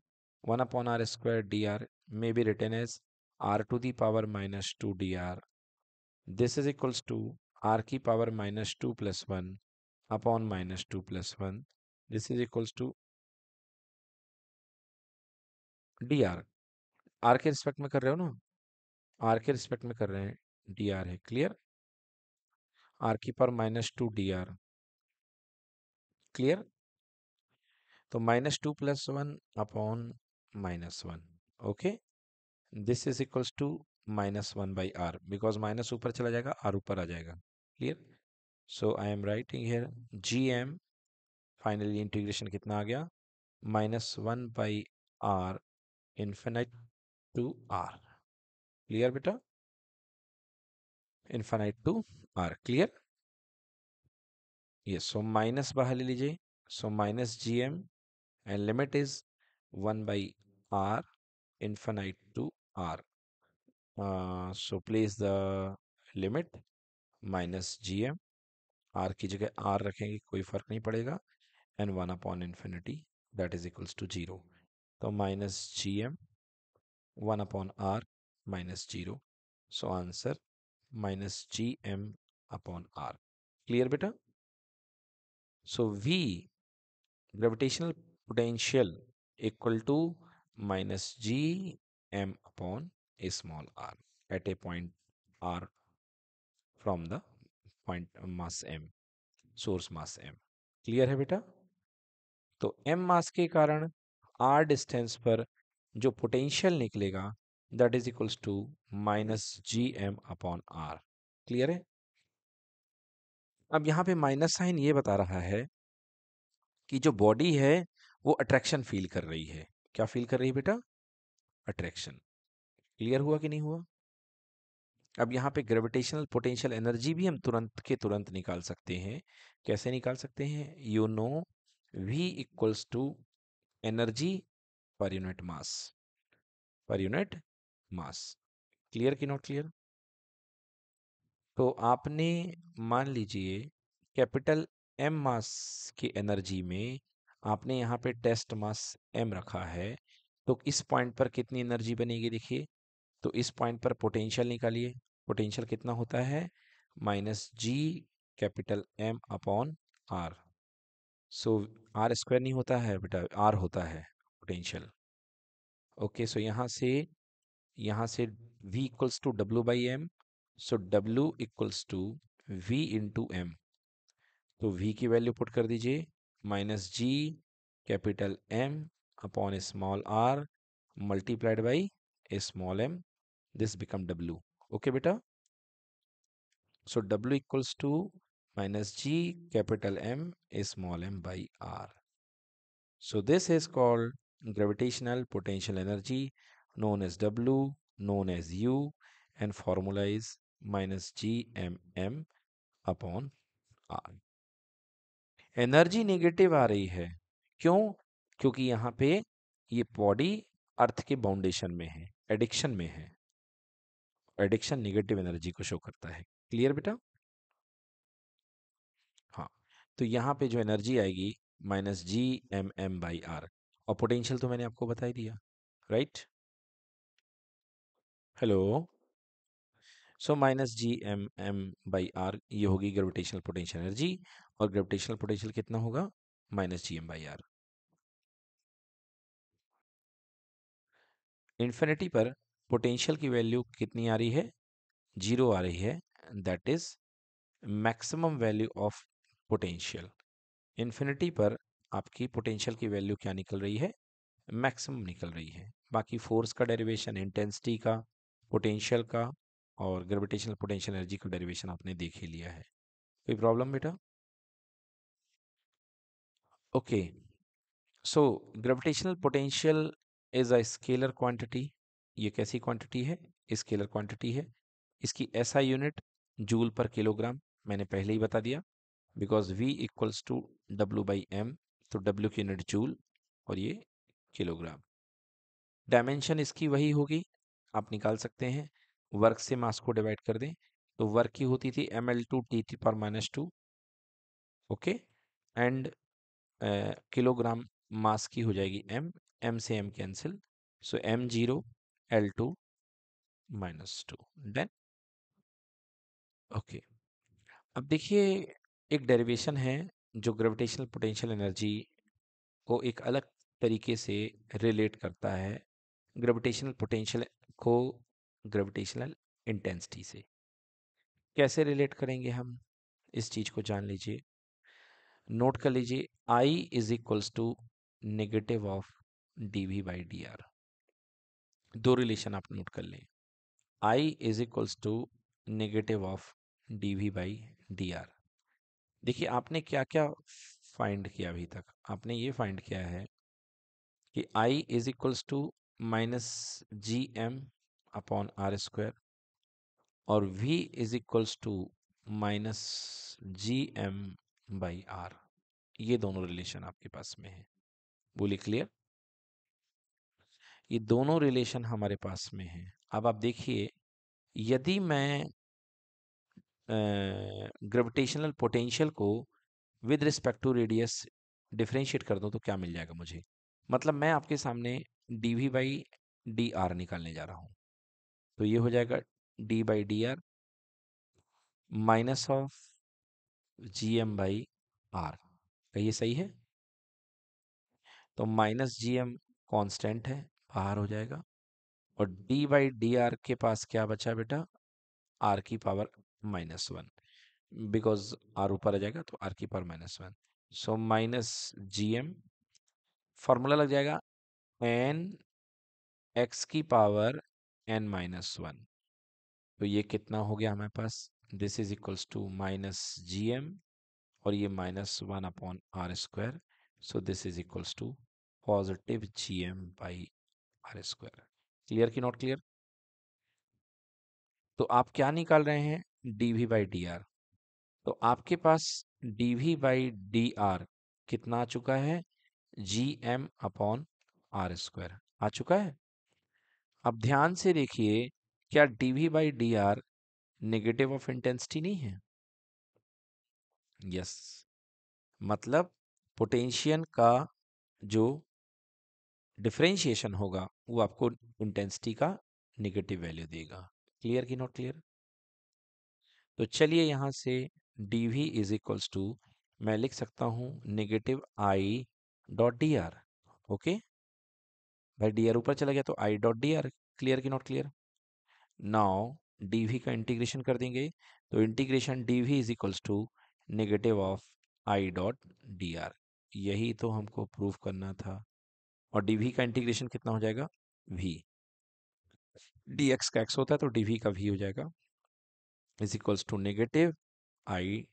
one upon R square D R may be written as R to the power minus two D R this is equals to R की power minus two plus one upon minus 2 plus 1 this is equals to D R R के रिस्पेक्ट में कर रहे हो ना आर के रिस्पेक्ट में कर रहे हैं डी आर है क्लियर आर की पर minus two D R clear तो minus two plus one upon minus one okay this is equals to minus one by R because minus ऊपर चला जाएगा आर ऊपर आ जाएगा clear so i am writing here gm finally integration kitna aa minus 1 by r infinite to r clear beta infinite to r clear yes so minus बाहर ले so minus gm and limit is 1 by r infinite to r uh, so place the limit minus gm R की जगह आर रखेंगे कोई फ़र्क नहीं पड़ेगा and one upon infinity that is equals to zero तो minus G M one upon R minus zero so answer minus G M upon R clear बेटा so V gravitational potential equal to minus G M upon a small R at a point R from the point mass M source mass M clear है बेटा तो एम मास के कारण आर डिस्टेंस पर जो पोटेंशियल निकलेगा that is equals to minus G M upon R clear है अब यहाँ पे माइनस साइन ये बता रहा है कि जो बॉडी है वो अट्रैक्शन फील कर रही है क्या फील कर रही है बेटा अट्रैक्शन क्लियर हुआ कि नहीं हुआ अब यहाँ पे ग्रेविटेशनल पोटेंशियल एनर्जी भी हम तुरंत के तुरंत निकाल सकते हैं कैसे निकाल सकते हैं you know V equals to energy per unit mass per unit mass clear की नॉट क्लियर तो आपने मान लीजिए कैपिटल एम मास की एनर्जी में आपने यहाँ पे टेस्ट मास एम रखा है तो इस पॉइंट पर कितनी एनर्जी बनेगी देखिए तो इस पॉइंट पर पोटेंशियल निकालिए पोटेंशियल कितना होता है minus G capital M upon R so R square नहीं होता है बेटा आर होता है पोटेंशियल ओके सो यहाँ से यहाँ से v equals to W by M so w equals to v to M तो v की वैल्यू पुट कर दीजिए minus G capital M upon small R multiplied by small M this become w okay beta so w equals to minus g capital m a small m by r so this is called gravitational potential energy known as w known as u and formula is minus g m m upon r energy negative आ रही है क्यों क्योंकि यहाँ पे ये बॉडी अर्थ के बाउंडेशन में है एडिक्शन में है एडिक्शन निगेटिव एनर्जी को शो करता है क्लियर बेटा हाँ तो यहाँ पे जो एनर्जी आएगी minus G M M by R और पोटेंशियल तो मैंने आपको बताई दिया right hello so minus G M M by R ये होगी ग्रेविटेशनल पोटेंशियल एनर्जी और ग्रेविटेशनल पोटेंशियल कितना होगा minus G M by R infinity पर पोटेंशियल की वैल्यू कितनी आ रही है जीरो आ रही है that is maximum value of potential infinity पर आपकी पोटेंशियल की वैल्यू क्या निकल रही है मैक्सिमम निकल रही है बाकी फोर्स का डेरिवेशन इंटेंसिटी का पोटेंशियल का और ग्रेविटेशनल पोटेंशियल एनर्जी का डेरिवेशन आपने देख ही लिया है कोई प्रॉब्लम बेटा okay so gravitational potential is a scalar quantity ये कैसी क्वांटिटी है स्केलर क्वांटिटी है इसकी ऐसा यूनिट जूल पर किलोग्राम मैंने पहले ही बता दिया because V equals to W by M तो W की यूनिट जूल और ये किलोग्राम डायमेंशन इसकी वही होगी आप निकाल सकते हैं वर्क से मास को डिवाइड कर दें तो वर्क की होती थी M L two T T पर minus two okay and kilogram mass की हो जाएगी एम एम से M cancel so M zero L2 minus two then okay अब देखिए एक डेरिवेशन है जो ग्रेविटेशनल पोटेंशियल एनर्जी को एक अलग तरीके से रिलेट करता है ग्रेविटेशनल पोटेंशियल को ग्रेविटेशनल इंटेंसिटी से कैसे रिलेट करेंगे हम इस चीज़ को जान लीजिए नोट कर लीजिए I is equals to negative of D V by D R दो रिलेशन आप नोट कर लें I is equals to negative of D V by D R देखिए आपने क्या क्या फाइंड किया अभी तक आपने ये फाइंड किया है कि I is equals to minus G M upon R square और V is equals to minus G M by R ये दोनों रिलेशन आपके पास में है बोली क्लियर ये दोनों रिलेशन हमारे पास में है अब आप देखिए यदि मैं ग्रेविटेशनल पोटेंशियल को with respect to radius differentiate कर दूं तो क्या मिल जाएगा मुझे मतलब मैं आपके सामने D V by D R निकालने जा रहा हूँ तो ये हो जाएगा D by D R minus of G M by R कहिए सही है तो माइनस जी एम कॉन्स्टेंट है आर हो जाएगा और डी बाई डी आर के पास क्या बचा बेटा आर की power minus one because R ऊपर आ जाएगा तो आर की power minus one so minus G M formula लग जाएगा एन एक्स की पावर एन माइनस वन तो ये कितना हो गया हमारे पास this is equals to minus G M और ये minus one upon R square so this is equals to positive G M by R square clear की नॉट क्लियर तो आप क्या निकाल रहे हैं D V by D R तो आपके पास D V by D R कितना आ चुका है G M upon R square आ चुका है अब ध्यान से देखिए क्या D V by D R negative of intensity नहीं है यस yes. मतलब पोटेंशियल का जो डिफ्रेंशिएशन होगा वो आपको इंटेंसिटी का निगेटिव वैल्यू देगा क्लियर की नॉट क्लियर तो चलिए यहाँ से D V is equals to मैं लिख सकता हूँ negative I dot D R okay भाई डी आर ऊपर चला गया तो I dot D R clear की not clear now D V का इंटीग्रेशन कर देंगे तो integration D V is equals to negative of I dot D R यही तो हमको प्रूव करना था और डी वी का इंटीग्रेशन कितना हो जाएगा वी डी एक्स का एक्स होता है तो डी वी का वी हो जाएगा is equals to negative I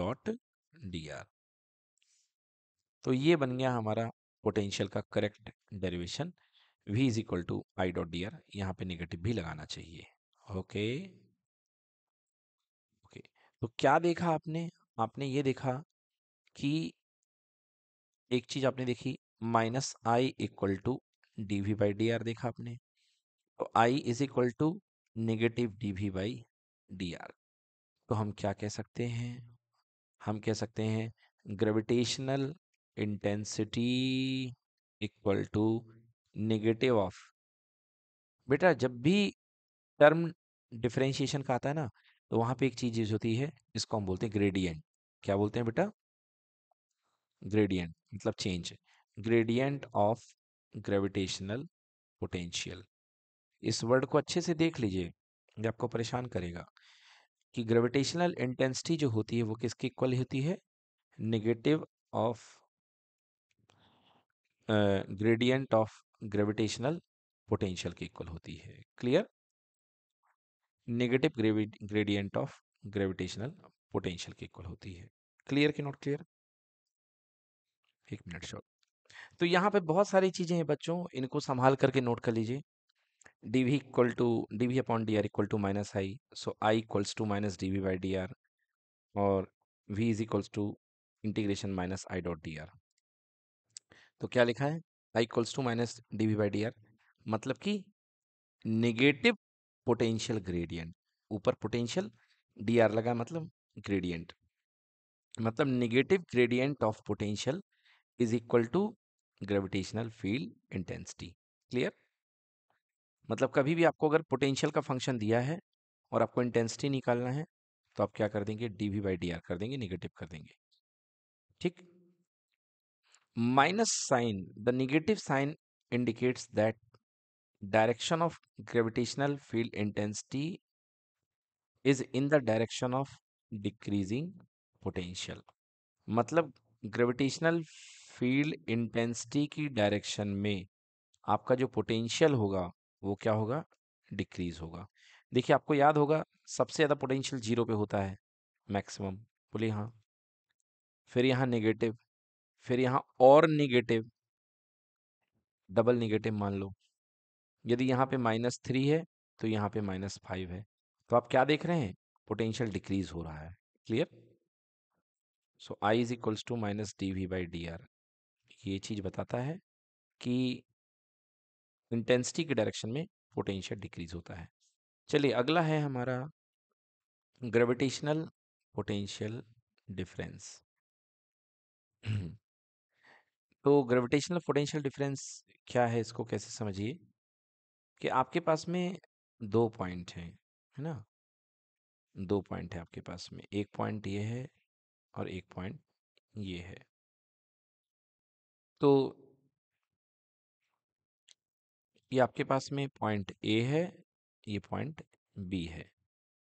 dot D R तो ये बन गया हमारा पोटेंशियल का correct derivation v is equal to I dot D R यहाँ पे नेगेटिव भी लगाना चाहिए ओके ओके तो क्या देखा आपने आपने ये देखा कि एक चीज आपने देखी minus I equal to D V by D R देखा आपने तो I is equal to negative D V by D R तो हम क्या कह सकते हैं हम कह सकते हैं gravitational intensity equal to negative of बेटा जब भी टर्म डिफ्रेंशिएशन का आता है ना तो वहां पे एक चीज यूज होती है इसको हम बोलते हैं ग्रेडियंट क्या बोलते हैं बेटा ग्रेडियंट मतलब change gradient of gravitational potential इस वर्ड को अच्छे से देख लीजिए ये आपको परेशान करेगा कि ग्रेविटेशनल इंटेंसिटी जो होती है वो किसकी इक्वल होती है negative of gradient of gravitational potential के इक्वल होती है clear negative gradient of gravitational potential के इक्वल होती है क्लियर कि नॉट क्लियर एक मिनट शॉर्ट तो यहाँ पे बहुत सारी चीज़ें हैं बच्चों इनको संभाल करके नोट कर लीजिए D V equal to D V upon D R equal to minus I so I equals to minus D V by D R और V is equals to integration minus I dot D R तो क्या लिखा है I equals to minus D V by D R मतलब कि नेगेटिव पोटेंशियल ग्रेडियंट ऊपर पोटेंशियल डी आर लगा मतलब ग्रेडियंट मतलब negative gradient of potential is equal to gravitational field intensity clear मतलब कभी भी आपको अगर पोटेंशियल का फंक्शन दिया है और आपको इंटेंसिटी निकालना है तो आप क्या कर देंगे D V by D R कर देंगे निगेटिव कर देंगे ठीक minus sign the negative sign indicates that direction of gravitational field intensity is in the direction of decreasing potential मतलब ग्रेविटेशनल फील्ड इंटेंसिटी की डायरेक्शन में आपका जो पोटेंशियल होगा वो क्या होगा डिक्रीज होगा देखिए आपको याद होगा सबसे ज़्यादा पोटेंशियल जीरो पे होता है मैक्सिमम बोलिए हाँ फिर यहाँ नेगेटिव फिर यहाँ और नेगेटिव डबल नेगेटिव मान लो यदि यहाँ पे माइनस थ्री है तो यहाँ पे माइनस फाइव है तो आप क्या देख रहे हैं पोटेंशियल डिक्रीज हो रहा है clear so I is equals to minus D V by D R ये चीज़ बताता है कि इंटेंसिटी के डायरेक्शन में पोटेंशियल डिक्रीज होता है चलिए अगला है हमारा ग्रेविटेशनल पोटेंशियल डिफरेंस तो ग्रेविटेशनल पोटेंशियल डिफरेंस क्या है इसको कैसे समझिए कि आपके पास में दो पॉइंट हैं है ना दो पॉइंट है आपके पास में एक पॉइंट ये है और एक पॉइंट ये है तो ये आपके पास में पॉइंट ए है ये पॉइंट बी है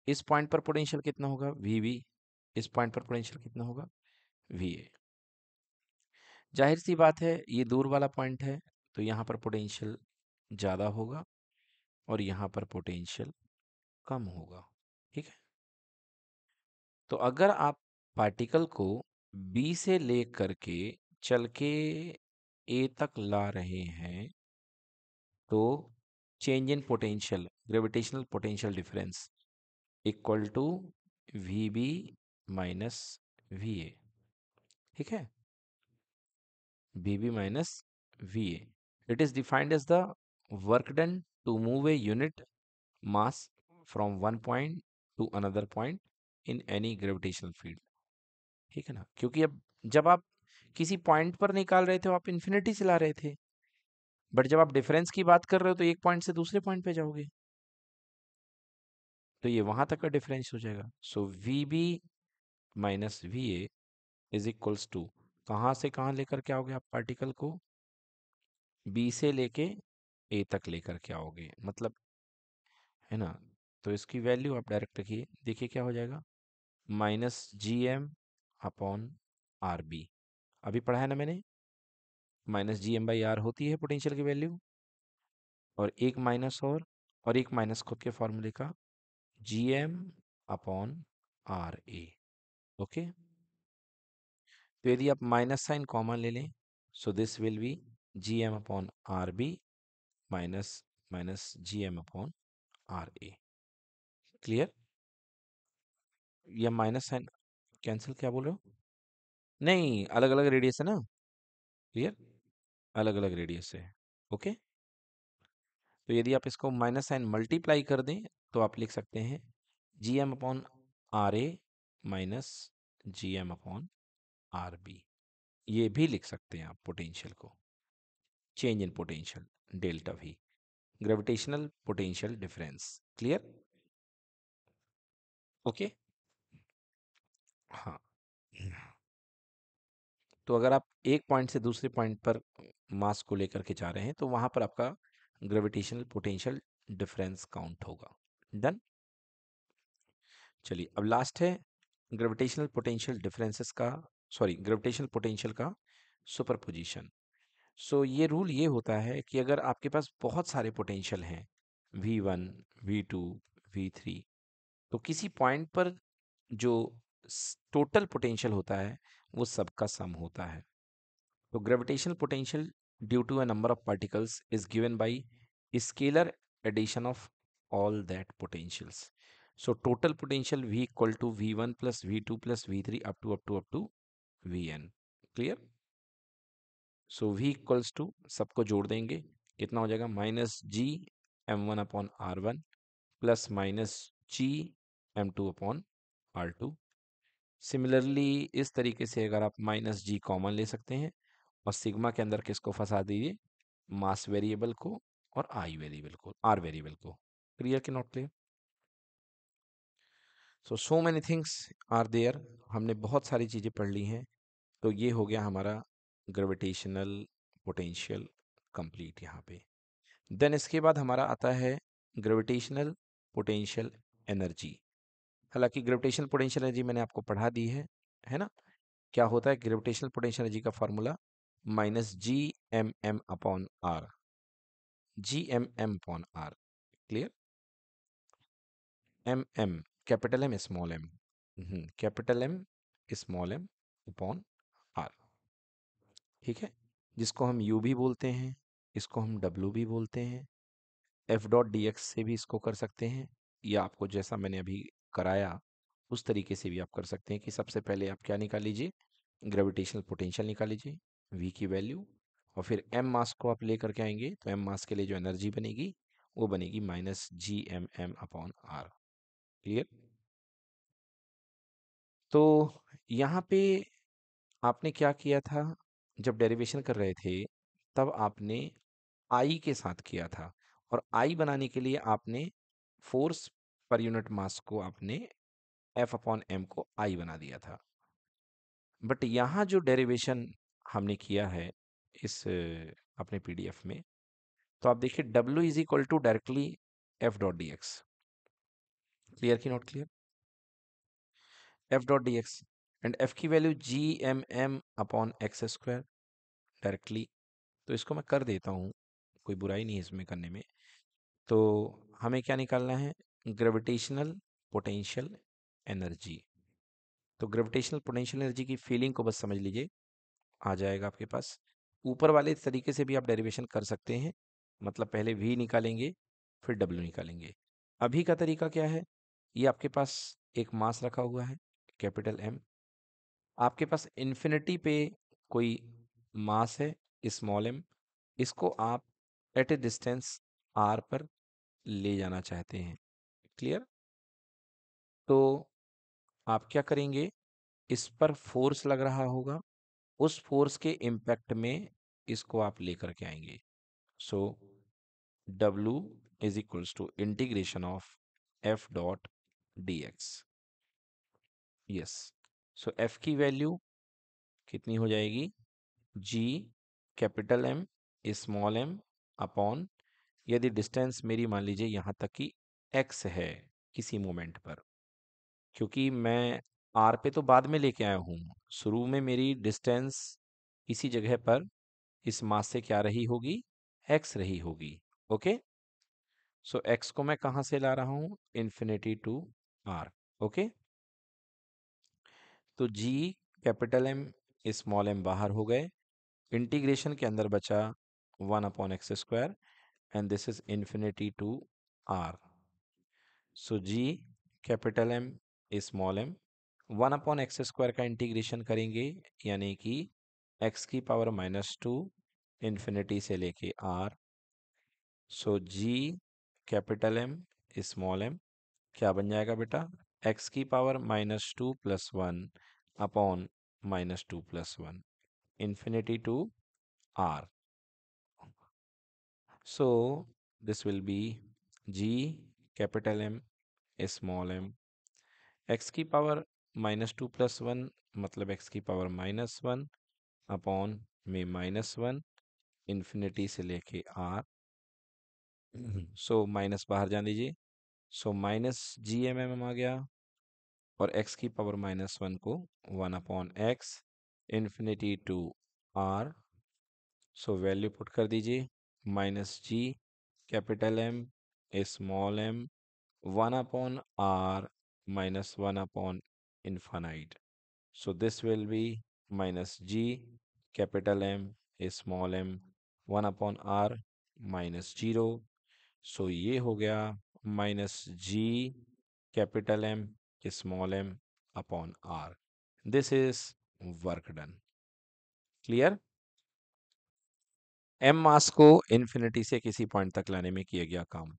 इस पॉइंट पर पोटेंशियल कितना होगा वी वी इस पॉइंट पर पोटेंशियल कितना होगा वी ए जाहिर सी बात है ये दूर वाला पॉइंट है तो यहाँ पर पोटेंशियल ज़्यादा होगा और यहाँ पर पोटेंशियल कम होगा ठीक है तो अगर आप पार्टिकल को बी से ले करके चल के ए तक ला रहे हैं तो change in potential gravitational potential difference equal to V B minus V A ठीक है V B minus V A it is defined as the work done to move a unit mass from one point to another point in any gravitational field ठीक है ना क्योंकि अब जब आप किसी पॉइंट पर निकाल रहे थे आप इन्फिनिटी चला रहे थे बट जब आप डिफरेंस की बात कर रहे हो तो एक पॉइंट से दूसरे पॉइंट पे जाओगे तो ये वहां तक का डिफरेंस हो जाएगा so V B minus V A is equals to कहाँ से कहाँ लेकर के आओगे आप पार्टिकल को बी से लेके ए तक लेकर के आओगे मतलब है ना तो इसकी वैल्यू आप डायरेक्ट रखिए देखिए क्या हो जाएगा minus G M upon R B अभी पढ़ा है ना मैंने minus G M by R होती है पोटेंशियल की वैल्यू और एक माइनस और और एक माइनस खुद के फॉर्मूले का G M upon R A okay तो यदि आप माइनस साइन कॉमन ले लें so this will be G M upon R B minus minus G M upon R A clear या माइनस साइन कैंसिल क्या बोल रहे हो नहीं अलग अलग रेडियस है ना क्लियर अलग अलग रेडियस है ओके तो यदि आप इसको माइनस साइन मल्टीप्लाई कर दें तो आप लिख सकते हैं G M upon R A minus G M upon R B ये भी लिख सकते हैं आप पोटेंशियल को चेंज इन पोटेंशियल डेल्टा भी gravitational potential difference clear okay हाँ तो अगर आप एक पॉइंट से दूसरे पॉइंट पर मास को लेकर के जा रहे हैं तो वहाँ पर आपका ग्रेविटेशनल पोटेंशियल डिफरेंस काउंट होगा डन चलिए अब लास्ट है ग्रेविटेशनल पोटेंशियल डिफरेंसेस का सॉरी ग्रेविटेशनल पोटेंशियल का सुपरपोजिशन सो so, ये रूल ये होता है कि अगर आपके पास बहुत सारे पोटेंशियल हैं V V one two V three तो किसी पॉइंट पर जो टोटल पोटेंशियल होता है वो सबका सम होता है तो gravitational potential due to a number of particles is given by scalar addition of all that potentials so total potential V equal to V one plus V two plus V three up to up to up to V N clear so V equals to सबको जोड़ देंगे कितना हो जाएगा minus G M one upon R one plus minus G M two upon R two similarly इस तरीके से अगर आप माइनस जी कॉमन ले सकते हैं और सिग्मा के अंदर किसको फंसा दीजिए मास वेरिएबल को और आई वेरिएबल को आर वेरिएबल को क्लियर के not clear so so many things are there हमने बहुत सारी चीज़ें पढ़ ली हैं तो ये हो गया हमारा ग्रेविटेशनल पोटेंशियल कंप्लीट यहाँ पे देन इसके बाद हमारा आता है ग्रेविटेशनल पोटेंशियल एनर्जी हालांकि ग्रेविटेशनल पोटेंशियल एनर्जी मैंने आपको पढ़ा दी है है ना क्या होता है ग्रेविटेशनल पोटेंशियल एनर्जी का formula minus G M M upon R G M M upon R clear M M capital M small M hmm, capital M small M upon R ठीक है जिसको हम यू भी बोलते हैं इसको हम डब्ल्यू भी बोलते हैं एफ डॉट डी एक्स से भी इसको कर सकते हैं या आपको जैसा मैंने अभी कराया उस तरीके से भी आप कर सकते हैं कि सबसे पहले आप क्या निकाल लीजिए ग्रेविटेशनल पोटेंशियल निकाल लीजिए वी की वैल्यू और फिर एम मास को आप ले करके आएंगे तो एम मास के लिए जो एनर्जी बनेगी वो बनेगी minus G M M upon R clear तो यहाँ पे आपने क्या किया था जब डेरिवेशन कर रहे थे तब आपने आई के साथ किया था और आई बनाने के लिए आपने फोर्स पर यूनिट मास को आपने एफ अपॉन एम को आई बना दिया था बट यहाँ जो डेरिवेशन हमने किया है इस अपने पीडीएफ में तो आप देखिए W is equal to directly F dot D X clear की not clear F dot D X and F की value G M M upon X square directly तो इसको मैं कर देता हूँ कोई बुराई नहीं है इसमें करने में तो हमें क्या निकालना है ग्रेविटेशनल पोटेंशियल एनर्जी तो ग्रेविटेशनल पोटेंशियल एनर्जी की फीलिंग को बस समझ लीजिए आ जाएगा आपके पास ऊपर वाले तरीके से भी आप डेरिवेशन कर सकते हैं मतलब पहले वी निकालेंगे फिर डब्ल्यू निकालेंगे अभी का तरीका क्या है ये आपके पास एक मास रखा हुआ है कैपिटल एम आपके पास इन्फिनिटी पे कोई मास है स्मॉल एम इसको आप एट ए डिस्टेंस आर पर ले जाना चाहते हैं क्लियर तो आप क्या करेंगे इस पर फोर्स लग रहा होगा उस फोर्स के इम्पैक्ट में इसको आप लेकर के आएंगे so W is equals to integration of F dot D X yes so F की वैल्यू कितनी हो जाएगी G capital M small M upon यदि डिस्टेंस मेरी मान लीजिए यहाँ तक की एक्स है किसी मोमेंट पर क्योंकि मैं आर पे तो बाद में लेके आया हूँ शुरू में मेरी डिस्टेंस इसी जगह पर इस मास से क्या रही होगी एक्स रही होगी ओके सो एक्स को मैं कहाँ से ला रहा हूँ इन्फिनिटी टू आर ओके तो G capital M small M बाहर हो गए इंटीग्रेशन के अंदर बचा one upon X square and this is infinity to R so G capital M small M one upon X square का इंटीग्रेशन करेंगे यानी कि एक्स की पावर माइनस टू इन्फिनिटी से लेके R so G capital M small M क्या बन जाएगा बेटा एक्स की power minus two plus one upon minus two plus one infinity to R so this will be G capital M small M X की power minus two plus one मतलब एक्स की पावर माइनस वन अपॉन में माइनस वन इन्फिनिटी से लेके आर सो माइनस बाहर जान दीजिए so minus G M M आ गया और एक्स की पावर माइनस वन को one upon X infinity to R so value put कर दीजिए minus G capital M small m one upon r minus 1 upon infinite. So this will be minus g capital M small m 1 upon r minus 0. So ये हो गया minus g capital M small m upon r. This is work done. Clear? M mass को इन्फिनिटी से किसी पॉइंट तक लाने में किया गया काम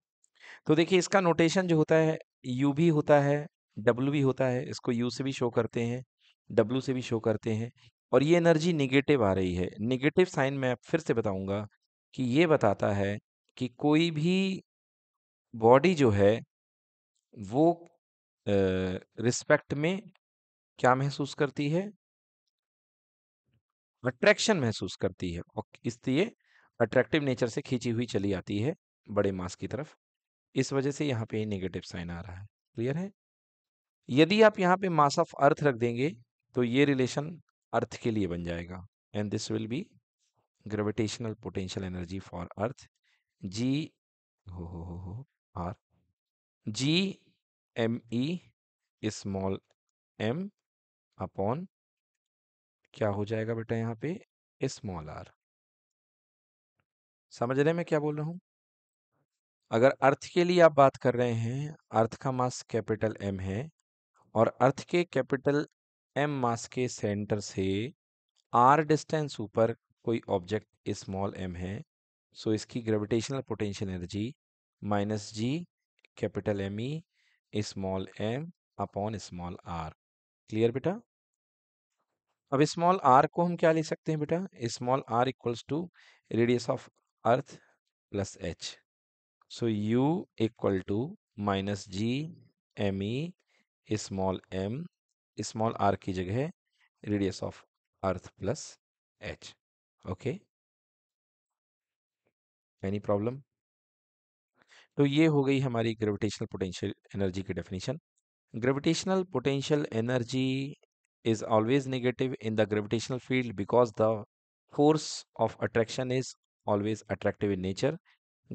तो देखिए इसका नोटेशन जो होता है यू भी होता है डब्ल्यू भी होता है इसको यू से भी शो करते हैं डब्ल्यू से भी शो करते हैं और ये एनर्जी निगेटिव आ रही है निगेटिव साइन मैं फिर से बताऊंगा कि ये बताता है कि कोई भी बॉडी जो है वो रिस्पेक्ट में क्या महसूस करती है अट्रैक्शन महसूस करती है और इसलिए अट्रैक्टिव नेचर से खींची हुई चली आती है बड़े मास की तरफ इस वजह से यहाँ पे नेगेटिव साइन आ रहा है क्लियर है यदि आप यहाँ पे मास ऑफ अर्थ रख देंगे तो ये रिलेशन अर्थ के लिए बन जाएगा and this will be gravitational potential energy for earth G हो हो हो हो R G M E small M upon क्या हो जाएगा बेटा यहाँ पे स्मॉल आर समझ रहे मैं क्या बोल रहा हूँ अगर अर्थ के लिए आप बात कर रहे हैं अर्थ का मास कैपिटल एम है और अर्थ के कैपिटल एम मास के सेंटर से आर डिस्टेंस ऊपर कोई ऑब्जेक्ट स्मॉल एम है सो इसकी gravitational potential energy minus G capital M E e small M upon small R clear बेटा अब स्मॉल आर को हम क्या ले सकते हैं बेटा small R equals to radius of earth plus H So u equal to minus G M E small M small R की जगह radius of earth plus H okay any problem तो ये हो गई हमारी ग्रेविटेशनल पोटेंशियल एनर्जी की definition gravitational potential energy is always negative in the gravitational field because the force of attraction is always attractive in nature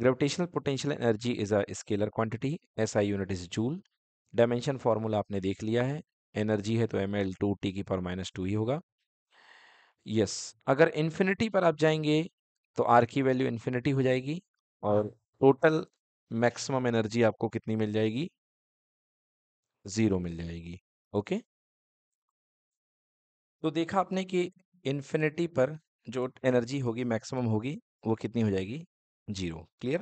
gravitational potential energy is a scalar quantity S I unit is joule dimension formula आपने देख लिया है एनर्जी है तो एम एल टू टी की पर माइनस टू ही होगा यस yes. अगर इन्फिनिटी पर आप जाएंगे तो आर की वैल्यू इन्फिनिटी हो जाएगी और टोटल मैक्सिमम एनर्जी आपको कितनी मिल जाएगी ज़ीरो मिल जाएगी ओके तो देखा आपने कि इन्फिनिटी पर जो एनर्जी होगी मैक्सिमम होगी वो कितनी हो जाएगी 0. Clear?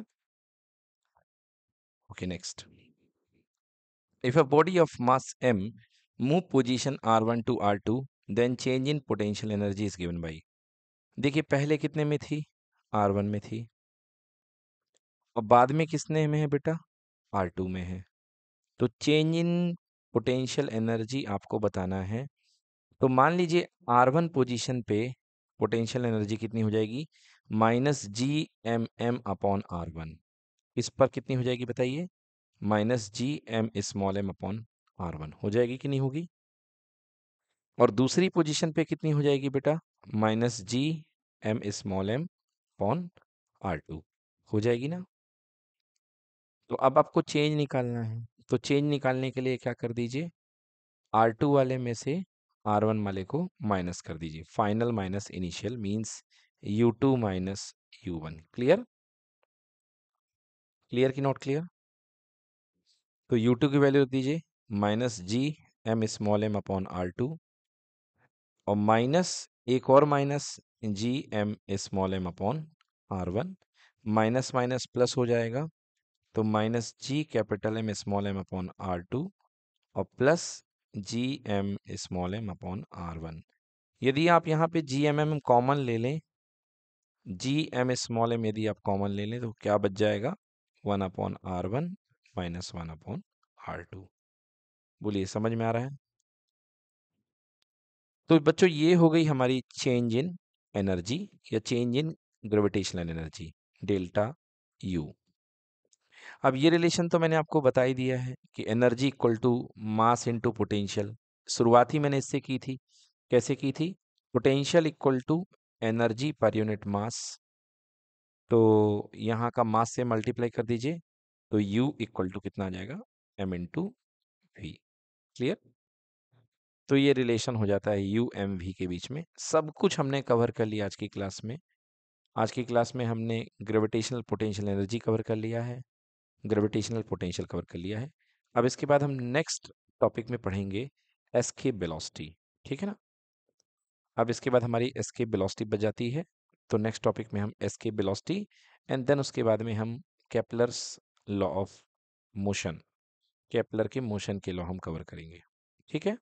Okay, next. If a body of mass m move position r1 to r2, then change in potential energy is given by. देखिए पहले कितने में थी r1 में थी और बाद में किसने में है बेटा r2 में है तो चेंज इन पोटेंशियल एनर्जी आपको बताना है तो मान लीजिए आर वन पोजिशन पे पोटेंशियल एनर्जी कितनी हो जाएगी minus G M M upon R one इस पर कितनी हो जाएगी बताइए minus G M small M upon R one हो जाएगी कि नहीं होगी और दूसरी पोजीशन पे कितनी हो जाएगी बेटा minus G M small M upon R two हो जाएगी ना तो अब आपको चेंज निकालना है तो चेंज निकालने के लिए क्या कर दीजिए आर टू वाले में से आर वन वाले को माइनस कर दीजिए final minus initial means u2 minus u1 clear clear की नॉट क्लियर तो यू टू की वैल्यू दीजिए minus G M small M upon R two और माइनस एक और minus G M small M upon R one minus minus plus हो जाएगा तो minus G capital M small M upon R two और plus G M small M upon R one यदि आप यहाँ पे जी एम एम कॉमन ले लें जी एम स्मॉल एम यदि आप कॉमन ले लें तो क्या बच जाएगा one upon R one minus one upon R two बोलिए समझ में आ रहा है तो बच्चों ये हो गई हमारी चेंज इन एनर्जी या change in gravitational energy delta U अब ये रिलेशन तो मैंने आपको बता ही दिया है कि energy equal to mass into potential शुरुआत ही मैंने इससे की थी कैसे की थी potential equal to energy per unit mass तो यहाँ का मास से मल्टीप्लाई कर दीजिए तो U इक्वल टू कितना आ जाएगा M into V clear तो ये रिलेशन हो जाता है यू एम वी के बीच में सब कुछ हमने कवर कर लिया आज की क्लास में आज की क्लास में हमने ग्रेविटेशनल पोटेंशियल एनर्जी कवर कर लिया है ग्रेविटेशनल पोटेंशियल कवर कर लिया है अब इसके बाद हम नेक्स्ट टॉपिक में पढ़ेंगे एस की ठीक है ना अब इसके बाद हमारी एस्केप बिलोस्टी बच जाती है तो नेक्स्ट टॉपिक में हम एस्केप बिलोस्टी एंड देन उसके बाद में हम Kepler's law of motion Kepler के मोशन के लॉ हम कवर करेंगे ठीक है